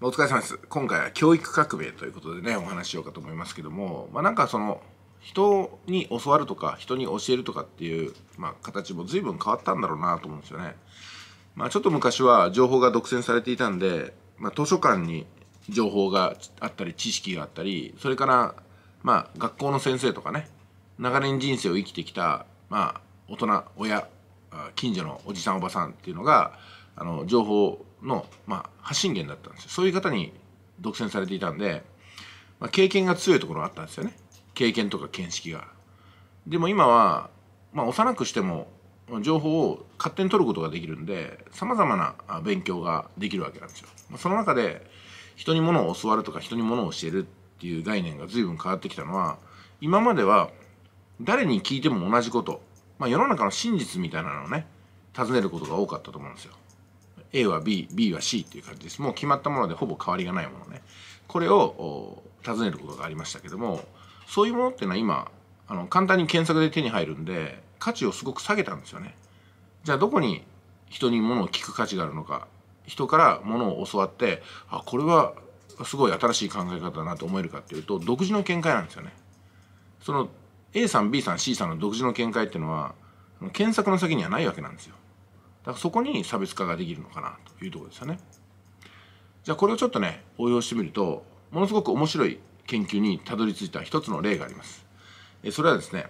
お疲れ様です。今回は教育革命ということでね、お話しようかと思いますけども、まあ、なんかその、人に教わるとか、人に教えるとかっていう、まあ、形も随分変わったんだろうなと思うんですよね。まあ、ちょっと昔は情報が独占されていたんで、まあ、図書館に情報があったり、知識があったり、それから、まあ、学校の先生とかね、長年人生を生きてきた、まあ、大人、親、近所のおじさんおばさんっていうのがあの情報の、まあ、発信源だったんですよそういう方に独占されていたんで、まあ、経験が強いところがあったんですよね経験とか見識がでも今は、まあ、幼くしても情報を勝手に取ることができるんでさまざまな勉強ができるわけなんですよ、まあ、その中で人に物を教わるとか人に物を教えるっていう概念が随分変わってきたのは今までは誰に聞いても同じこと、まあ、世の中の真実みたいなのをね尋ねることが多かったと思うんですよ A は B、B は C という感じです。もう決まったものでほぼ変わりがないものね。これを尋ねることがありましたけども、そういうものっていうのは今、あの簡単に検索で手に入るんで、価値をすごく下げたんですよね。じゃあどこに人に物を聞く価値があるのか、人から物を教わって、あ、これはすごい新しい考え方だなと思えるかっていうと、独自の見解なんですよね。その A さん、B さん、C さんの独自の見解っていうのは、検索の先にはないわけなんですよ。だからそこに差別化ができるのかなというところですよね。じゃあこれをちょっとね応用してみるとものすごく面白い研究にたどり着いた一つの例があります。それはですね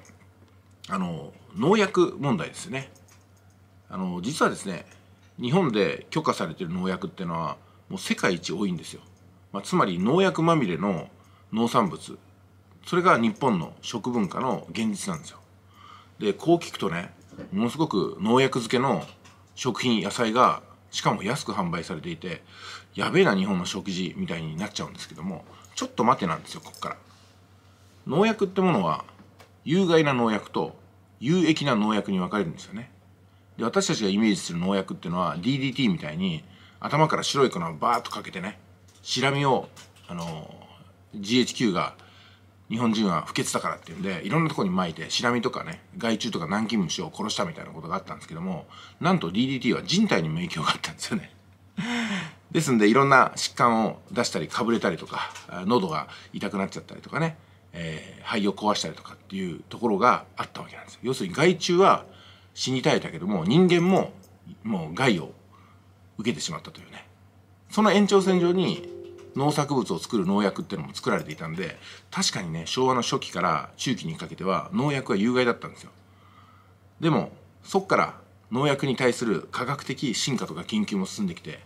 あの農薬問題ですね。あの実はですね日本で許可されてる農薬っていうのはもう世界一多いんですよ。まあ、つまり農薬まみれの農産物それが日本の食文化の現実なんですよ。でこう聞くとねものすごく農薬漬けの食品野菜がしかも安く販売されていてやべえな日本の食事みたいになっちゃうんですけどもちょっと待てなんですよこっから農薬ってものは有害な農薬と有益な農薬に分かれるんですよねで私たちがイメージする農薬っていうのは DDT みたいに頭から白い粉をバーッとかけてねシラミをあの GHQ が日本人は不潔だからっていうんでいろんなとこに巻いてシラミとかね害虫とか南京虫を殺したみたいなことがあったんですけどもなんと DDT は人体にも影響があったんですよね ですんでいろんな疾患を出したりかぶれたりとか喉が痛くなっちゃったりとかね、えー、肺を壊したりとかっていうところがあったわけなんです要するに害虫は死に絶えたけども人間ももう害を受けてしまったというねその延長線上に農作物を作る農薬っていうのも作られていたんで確かにね昭和の初期から中期にかけては農薬は有害だったんですよでもそっから農薬に対する科学的進化とか研究も進んできて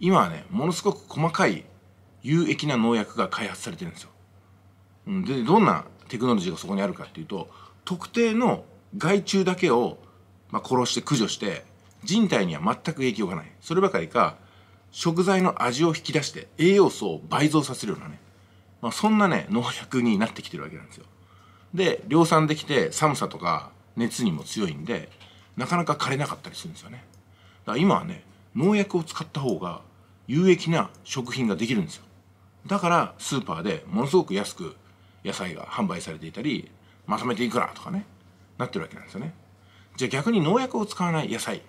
今はねものすごく細かい有益な農薬が開発されてるんですよでどんなテクノロジーがそこにあるかっていうと特定の害虫だけを、まあ、殺して駆除して人体には全く影響がないそればかりか食材の味を引き出して栄養素を倍増させるようなね、まあ、そんなね農薬になってきてるわけなんですよで量産できて寒さとか熱にも強いんでなかなか枯れなかったりするんですよねだから今はね農薬を使った方が有益な食品ができるんですよだからスーパーでものすごく安く野菜が販売されていたりまとめていくらとかねなってるわけなんですよねじゃあ逆に農薬を使わない野菜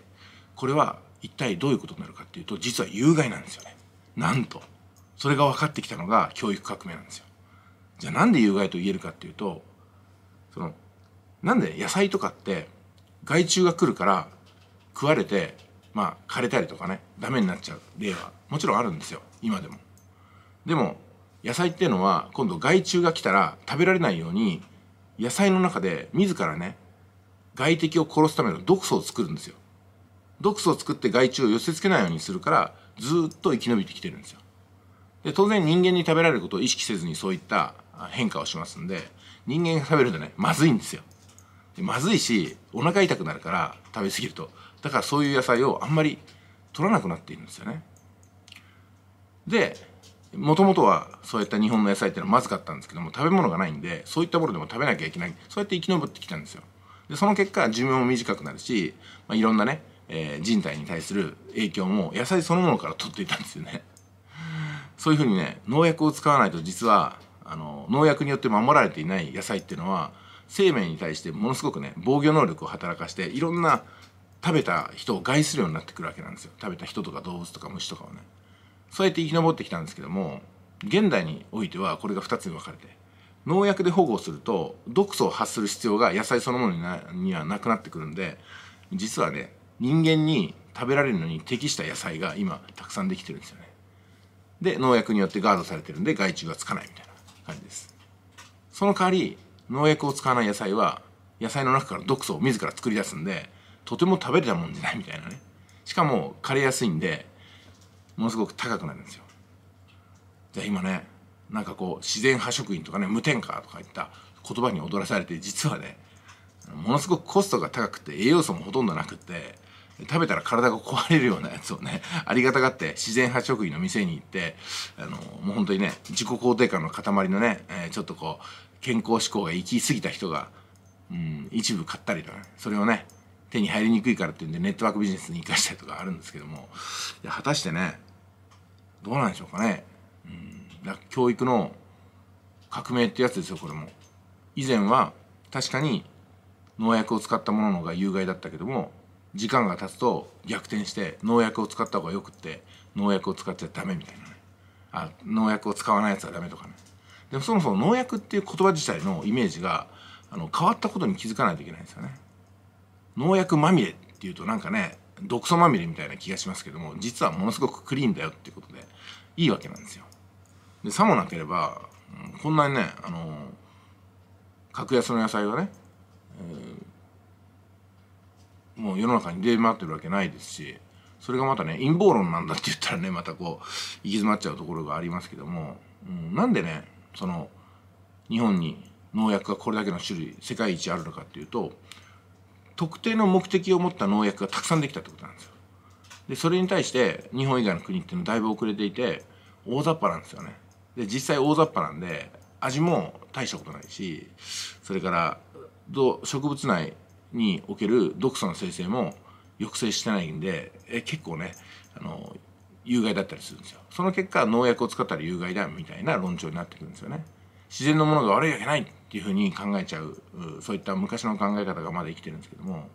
これは一体どういうことになるかっていうと実は有害なんですよねなんとそれが分かってきたのが教育革命なんですよじゃあなんで有害と言えるかっていうとそのなんで野菜とかって害虫が来るから食われてまあ枯れたりとかねダメになっちゃう例はもちろんあるんですよ今でもでも野菜っていうのは今度害虫が来たら食べられないように野菜の中で自らね外敵を殺すための毒素を作るんですよ毒素を作って害虫を寄せつけないようにするからずっと生き延びてきてるんですよで当然人間に食べられることを意識せずにそういった変化をしますんで人間が食べるとねまずいんですよでまずいしお腹痛くなるから食べ過ぎるとだからそういう野菜をあんまり取らなくなっているんですよねでもともとはそういった日本の野菜っていうのはまずかったんですけども食べ物がないんでそういったものでも食べなきゃいけないそうやって生き延びてきたんですよでその結果寿命も短くなるし、まあ、いろんなねえー、人体に対する影響も野菜そのものから取っていたんですよねそういうふうにね農薬を使わないと実はあの農薬によって守られていない野菜っていうのは生命に対してものすごくね防御能力を働かしていろんな食べた人を害するようになってくるわけなんですよ食べた人とか動物とか虫とかをねそうやって生き残ってきたんですけども現代においてはこれが2つに分かれて農薬で保護すると毒素を発する必要が野菜そのものにはなくなってくるんで実はね人間に食べられるのに適した野菜が今たくさんできてるんですよねで農薬によってガードされてるんで害虫がつかないみたいな感じですその代わり農薬を使わない野菜は野菜の中から毒素を自ら作り出すんでとても食べれたもんじゃないみたいなねしかも枯れやすいんでものすごく高くなるんですよじゃあ今ねなんかこう自然派食品とかね無添加とかいった言葉に踊らされて実はねものすごくコストが高くて栄養素もほとんどなくって食べたら体が壊れるようなやつをねありがたがって自然派食品の店に行ってあのもう本当にね自己肯定感の塊のね、えー、ちょっとこう健康志向が行き過ぎた人が、うん、一部買ったりとか、ね、それをね手に入りにくいからっていうんでネットワークビジネスに生かしたりとかあるんですけども果たしてねどうなんでしょうかね、うん、だ教育の革命ってやつですよこれも以前は確かに農薬を使ったものの方が有害だったけども時間が経つと逆転して農薬を使った方がよくって農薬を使っちゃダメみたいなねあ農薬を使わないやつはダメとかねでもそもそも農薬っていう言葉自体のイメージがあの変わったことに気づかないといけないんですよね農薬まみれっていうとなんかね毒素まみれみたいな気がしますけども実はものすごくクリーンだよっていうことでいいわけなんですよでさもなければこんなにねあの格安の野菜がね、えーもう世の中に出回ってるわけないですしそれがまたね陰謀論なんだって言ったらねまたこう行き詰まっちゃうところがありますけども、うん、なんでねその日本に農薬がこれだけの種類世界一あるのかっていうと特定の目的を持った農薬がたくさんできたってことなんですよ。でそれに対して日本以外の国っていうのはだいぶ遅れていて大雑把なんですよね。で実際大雑把なんで味も大したことないしそれからどう植物内における毒素の生成も抑制してないんでえ結構ねあの有害だったりするんですよその結果農薬を使ったら有害だみたいな論調になってくるんですよね自然のものが悪いわけないっていうふうに考えちゃうそういった昔の考え方がまだ生きてるんですけども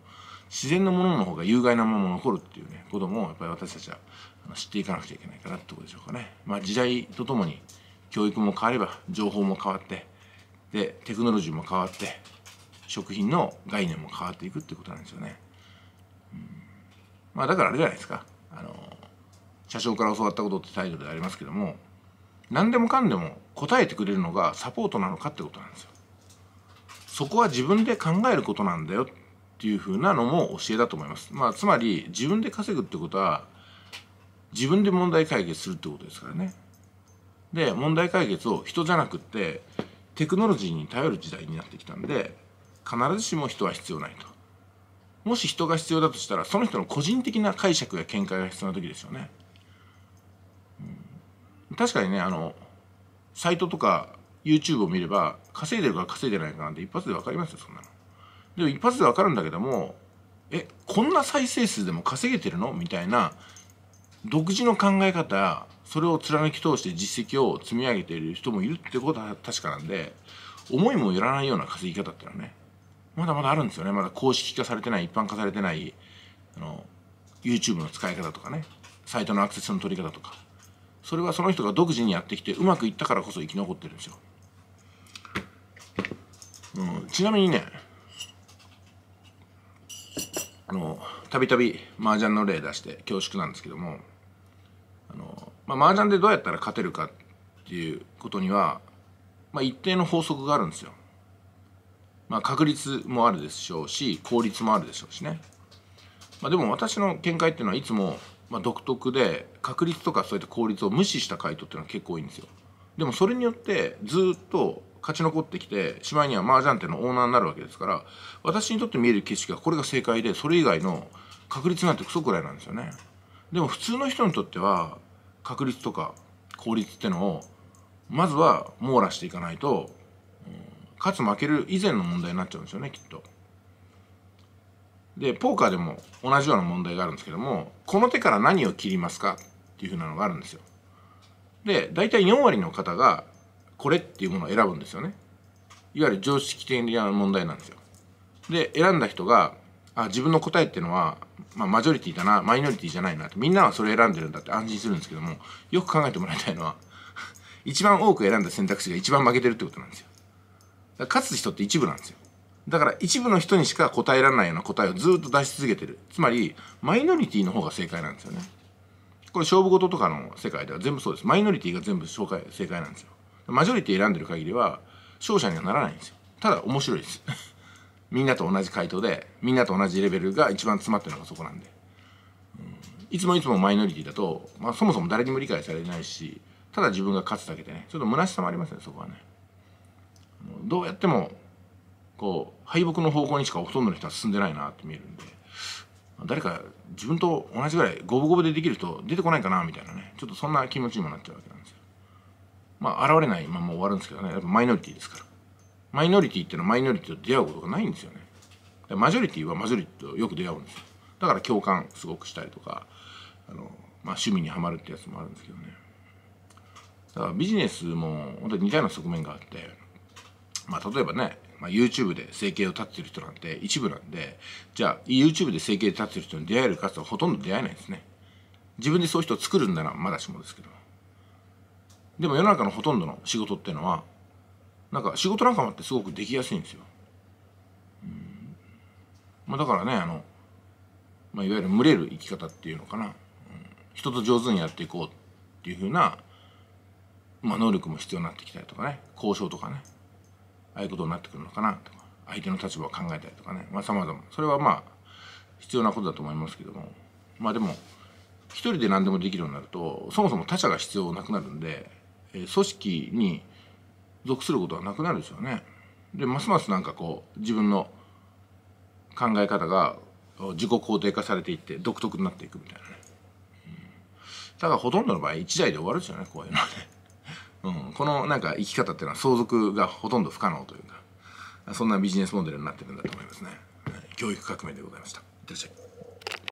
自然のものの方が有害なものも残るっていうねこともやっぱり私たちは知っていかなくちゃいけないかなってことでしょうかね。まあ、時代とともに教育も変われば情報も変わってでテクノロジーも変わって食品の概念も変わっていくってことなんですよね。うん、まあだからあれじゃないですかあの社長から教わったことってタイトルでありますけども何でもかんでも答えてくれるのがサポートなのかってことなんですよ。そこは自分で考えることなんだよっていうふなのも教えだと思います。まあ、つまり自分で稼ぐってことは自分で問題解決するってことですからね。で問題解決を人じゃなくってテクノロジーに頼る時代になってきたんで必ずしも人は必要ないともし人が必要だとしたらその人の個人的な解釈や見解が必要な時ですよね、うん、確かにねあのサイトとか YouTube を見れば稼いでるか稼いでないかなんて一発で分かりますよそんなのでも一発で分かるんだけどもえこんな再生数でも稼げてるのみたいな独自の考え方それを貫き通して実績を積み上げている人もいるってことは確かなんで思いもよらないような稼ぎ方っていうのはねまだまだあるんですよねまだ公式化されてない一般化されてないあの YouTube の使い方とかねサイトのアクセスの取り方とかそれはその人が独自にやってきてうまくいったからこそ生き残ってるんですよ、うん、ちなみにねあのたびたび麻雀の例出して恐縮なんですけどもあの、まあ、麻雀でどうやったら勝てるかっていうことには、まあ、一定の法則があるんですよまあ、確率もあるでしょうし効率もあるでしょうしね、まあ、でも私の見解っていうのはいつも、まあ、独特で確率とかそういった効率を無視した回答っていうのは結構多いんですよでもそれによってずっと勝ち残ってきてしまいには麻雀店のオーナーになるわけですから私にとって見える景色はこれが正解でそれ以外の確率なんてクソくらいなんですよねでも普通の人にとっては確率とか効率ってのをまずは網羅していかないと勝つ負ける以前の問題になっちゃうんですよねきっと。でポーカーでも同じような問題があるんですけどもこの手から何を切りますかっていうふうなのがあるんですよ。で大体4割の方がこれっていうものを選ぶんですよね。いわゆる常識的な問題なんですよ。で選んだ人があ自分の答えっていうのは、まあ、マジョリティだなマイノリティじゃないなってみんなはそれ選んでるんだって安心するんですけどもよく考えてもらいたいのは一番多く選んだ選択肢が一番負けてるってことなんですよ。勝つ人って一部なんですよだから一部の人にしか答えられないような答えをずっと出し続けてるつまりマイノリティの方が正解なんですよねこれ勝負事とかの世界では全部そうですマイノリティが全部正解正解なんですよマジョリティ選んでる限りは勝者にはならないんですよただ面白いです みんなと同じ回答でみんなと同じレベルが一番詰まってるのがそこなんで、うん、いつもいつもマイノリティだと、まあ、そもそも誰にも理解されないしただ自分が勝つだけでねちょっと虚しさもありますねそこはねどうやってもこう敗北の方向にしかほとんどの人は進んでないなって見えるんで誰か自分と同じぐらい五分五分でできる人出てこないかなみたいなねちょっとそんな気持ちにもなっちゃうわけなんですよ。まあ現れないまま終わるんですけどねやっぱマイノリティですからマイノリティっていうのはマイノリティと出会うことがないんですよねマジョリティはマジョリティとよく出会うんですよだから共感すごくしたりとかあの、まあ、趣味にはまるってやつもあるんですけどねだからビジネスも本当に似たような側面があってまあ、例えばね、まあ、YouTube で生計を立ててる人なんて一部なんで、じゃあ YouTube で生計立ててる人に出会える数はほとんど出会えないんですね。自分でそういう人を作るんならまだしもですけど。でも世の中のほとんどの仕事っていうのは、なんか仕事仲間ってすごくできやすいんですよ。うんまあ、だからね、あの、まあ、いわゆる群れる生き方っていうのかな。うん、人と上手にやっていこうっていうふうな、まあ、能力も必要になってきたりとかね、交渉とかね。ああいうことになってくるのかなとか相手の立場を考えたりとかねまあ様々それはまあ必要なことだと思いますけどもまあでも一人で何でもできるようになるとそもそも他者が必要なくなるんで、え組織に属することはなくなるでしょうね。でますますなんかこう自分の考え方が自己肯定化されていって独特になっていくみたいなね。だからほとんどの場合1台で終わるんですよねこういうのはね。うん、このなんか生き方っていうのは相続がほとんど不可能というかそんなビジネスモデルになってるんだと思いますね、はい、教育革命でございましたいってらっしゃい